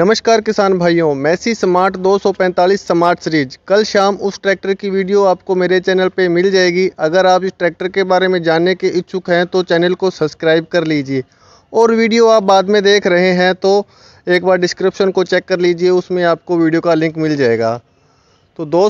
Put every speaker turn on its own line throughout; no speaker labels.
नमस्कार किसान भाइयों मैसी स्मार्ट 245 स्मार्ट सीरीज कल शाम उस ट्रैक्टर की वीडियो आपको मेरे चैनल पे मिल जाएगी अगर आप इस ट्रैक्टर के बारे में जानने के इच्छुक हैं तो चैनल को सब्सक्राइब कर लीजिए और वीडियो आप बाद में देख रहे हैं तो एक बार डिस्क्रिप्शन को चेक कर लीजिए उसमें आपको वीडियो का लिंक मिल जाएगा तो दो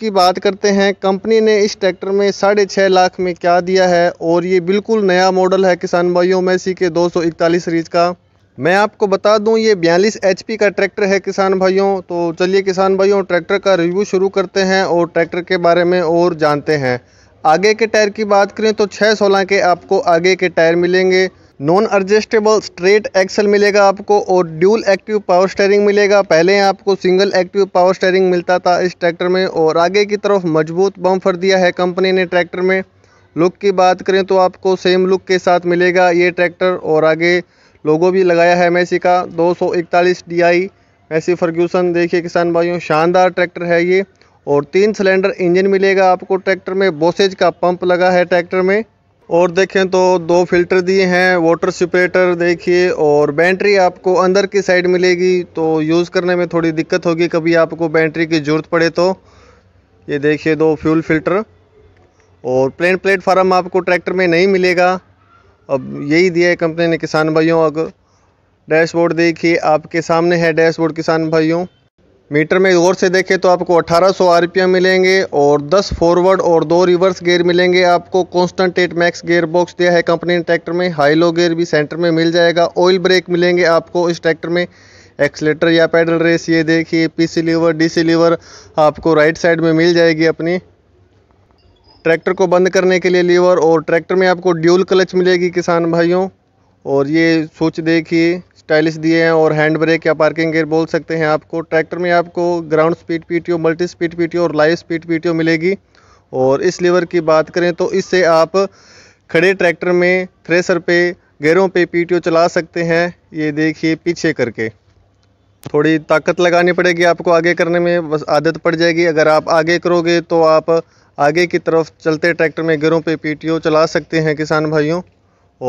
की बात करते हैं कंपनी ने इस ट्रैक्टर में साढ़े छः लाख में क्या दिया है और ये बिल्कुल नया मॉडल है किसान भाइयों मैसी के दो सीरीज का मैं आपको बता दूं ये बयालीस एच का ट्रैक्टर है किसान भाइयों तो चलिए किसान भाइयों ट्रैक्टर का रिव्यू शुरू करते हैं और ट्रैक्टर के बारे में और जानते हैं आगे के टायर की बात करें तो छः सोलह के आपको आगे के टायर मिलेंगे नॉन एडजस्टेबल स्ट्रेट एक्सल मिलेगा आपको और ड्यूल एक्टिव पावर स्टेयरिंग मिलेगा पहले आपको सिंगल एक्टिव पावर स्टेयरिंग मिलता था इस ट्रैक्टर में और आगे की तरफ मजबूत बम्फर दिया है कंपनी ने ट्रैक्टर में लुक की बात करें तो आपको सेम लुक के साथ मिलेगा ये ट्रैक्टर और आगे लोगो भी लगाया है मैसी का 241 डीआई मैसी फर्ग्यूसन देखिए किसान भाइयों शानदार ट्रैक्टर है ये और तीन सिलेंडर इंजन मिलेगा आपको ट्रैक्टर में बोसेज का पंप लगा है ट्रैक्टर में और देखें तो दो फिल्टर दिए हैं वाटर सेपरेटर देखिए और बैटरी आपको अंदर की साइड मिलेगी तो यूज़ करने में थोड़ी दिक्कत होगी कभी आपको बैटरी की ज़रूरत पड़े तो ये देखिए दो फ्यूल फिल्टर और प्लेन प्लेटफार्म आपको ट्रैक्टर में नहीं मिलेगा अब यही दिया है कंपनी ने किसान भाइयों अगर डैशबोर्ड देखिए आपके सामने है डैशबोर्ड किसान भाइयों मीटर में गौर से देखें तो आपको 1800 सौ मिलेंगे और 10 फॉरवर्ड और दो रिवर्स गेयर मिलेंगे आपको constant mesh gear box दिया है कंपनी ने ट्रैक्टर में हाई लो गेयर भी सेंटर में मिल जाएगा ऑयल ब्रेक मिलेंगे आपको इस ट्रैक्टर में एक्सलेटर या पैडल रेस ये देखिए पीसी लीवर डीसी लीवर आपको राइट साइड में मिल जाएगी अपनी ट्रैक्टर को बंद करने के लिए लीवर और ट्रैक्टर में आपको ड्यूल क्लच मिलेगी किसान भाइयों और ये स्विच देखिए स्टाइलिश दिए हैं और हैंड ब्रेक या पार्किंग गियर बोल सकते हैं आपको ट्रैक्टर में आपको ground speed PTO multi speed PTO और लाइव स्पीड पीटीओ मिलेगी और इस लीवर की बात करें तो इससे आप खड़े ट्रैक्टर में थ्रेसर पे गेरों पे पीटीओ चला सकते हैं ये देखिए पीछे करके थोड़ी ताकत लगानी पड़ेगी आपको आगे करने में बस आदत पड़ जाएगी अगर आप आगे करोगे तो आप आगे की तरफ चलते ट्रैक्टर में गिरों पे पीटीओ चला सकते हैं किसान भाइयों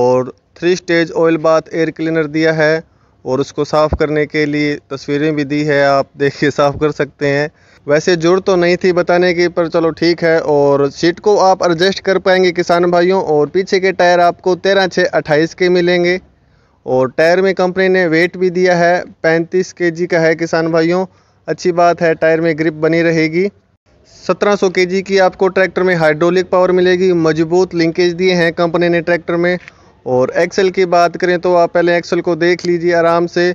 और three stage oil bath air cleaner दिया है और उसको साफ़ करने के लिए तस्वीरें भी दी है आप देख के साफ़ कर सकते हैं वैसे जुड़ तो नहीं थी बताने की पर चलो ठीक है और सीट को आप एडजस्ट कर पाएंगे किसान भाइयों और पीछे के टायर आपको तेरह छः अट्ठाईस के मिलेंगे और टायर में कंपनी ने वेट भी दिया है पैंतीस के का है किसान भाइयों अच्छी बात है टायर में ग्रिप बनी रहेगी सत्रह सौ के जी की आपको ट्रैक्टर में हाइड्रोलिक पावर मिलेगी मजबूत लिंकेज दिए हैं कंपनी ने ट्रैक्टर में और एक्सल की बात करें तो आप पहले एक्सल को देख लीजिए आराम से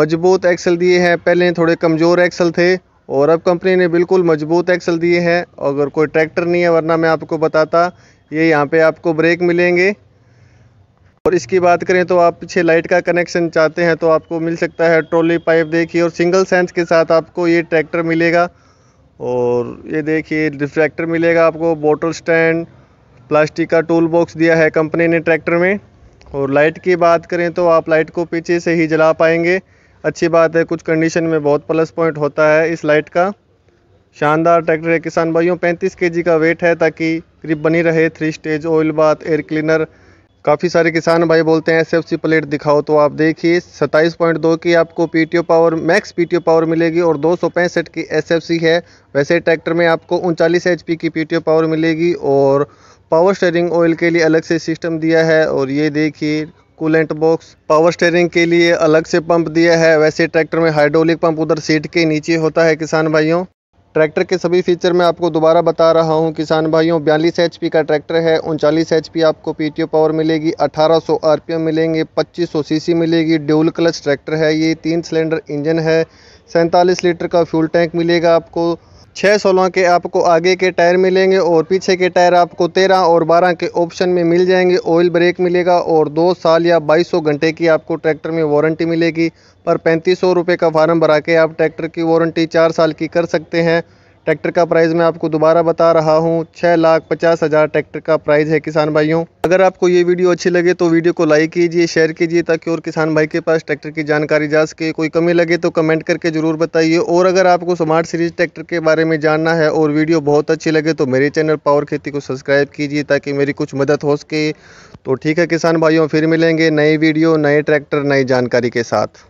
मजबूत एक्सल दिए हैं पहले थोड़े कमज़ोर एक्सल थे और अब कंपनी ने बिल्कुल मजबूत एक्सल दिए हैं अगर कोई ट्रैक्टर नहीं है वरना मैं आपको बताता ये यहाँ पर आपको ब्रेक मिलेंगे और इसकी बात करें तो आप पीछे लाइट का कनेक्शन चाहते हैं तो आपको मिल सकता है ट्रॉली पाइप देखिए और सिंगल सेंस के साथ आपको ये ट्रैक्टर मिलेगा और ये देखिए रिफ्रैक्टर मिलेगा आपको बोटल स्टैंड प्लास्टिक का टूल बॉक्स दिया है कंपनी ने ट्रैक्टर में और लाइट की बात करें तो आप लाइट को पीछे से ही जला पाएंगे अच्छी बात है कुछ कंडीशन में बहुत प्लस पॉइंट होता है इस लाइट का शानदार ट्रैक्टर है किसान भाइयों 35 केजी का वेट है ताकि ग्रिप बनी रहे three stage oil bath air cleaner काफ़ी सारे किसान भाई बोलते हैं एस प्लेट दिखाओ तो आप देखिए 27.2 की आपको PTO power max PTO power मिलेगी और दो की एस है वैसे ट्रैक्टर में आपको उनचालीस एच की पीटीओ पावर मिलेगी और पावर स्टेयरिंग ऑयल के लिए अलग से सिस्टम दिया है और ये देखिए कूलेंट बॉक्स पावर स्टेयरिंग के लिए अलग से पंप दिया है वैसे ट्रैक्टर में हाइड्रोलिक पंप उधर सीट के नीचे होता है किसान भाइयों ट्रैक्टर के सभी फीचर मैं आपको दोबारा बता रहा हूं किसान भाइयों बयालीस एच का ट्रैक्टर है उनचालीस एच आपको पी पावर मिलेगी 1800 सौ मिलेंगे 2500 सीसी मिलेगी ड्यूल क्लच ट्रैक्टर है ये तीन सिलेंडर इंजन है सैंतालीस लीटर का फ्यूल टैंक मिलेगा आपको छः सोलह के आपको आगे के टायर मिलेंगे और पीछे के टायर आपको तेरह और बारह के ऑप्शन में मिल जाएंगे ऑयल ब्रेक मिलेगा और दो साल या बाईस सौ घंटे की आपको ट्रैक्टर में वारंटी मिलेगी पर पैंतीस सौ रुपये का फार्म भरा के आप ट्रैक्टर की वारंटी चार साल की कर सकते हैं ट्रैक्टर का प्राइस मैं आपको दोबारा बता रहा हूँ छः लाख पचास हज़ार ट्रैक्टर का प्राइस है किसान भाइयों अगर आपको ये वीडियो अच्छी लगे तो वीडियो को लाइक कीजिए शेयर कीजिए ताकि और किसान भाई के पास ट्रैक्टर की जानकारी जा सके कोई कमी लगे तो कमेंट करके ज़रूर बताइए और अगर आपको स्मार्ट सीरीज ट्रैक्टर के बारे में जानना है और वीडियो बहुत अच्छी लगे तो मेरे चैनल पावर खेती को सब्सक्राइब कीजिए ताकि मेरी कुछ मदद हो सके तो ठीक है किसान भाइयों फिर मिलेंगे नए वीडियो नए ट्रैक्टर नई जानकारी के साथ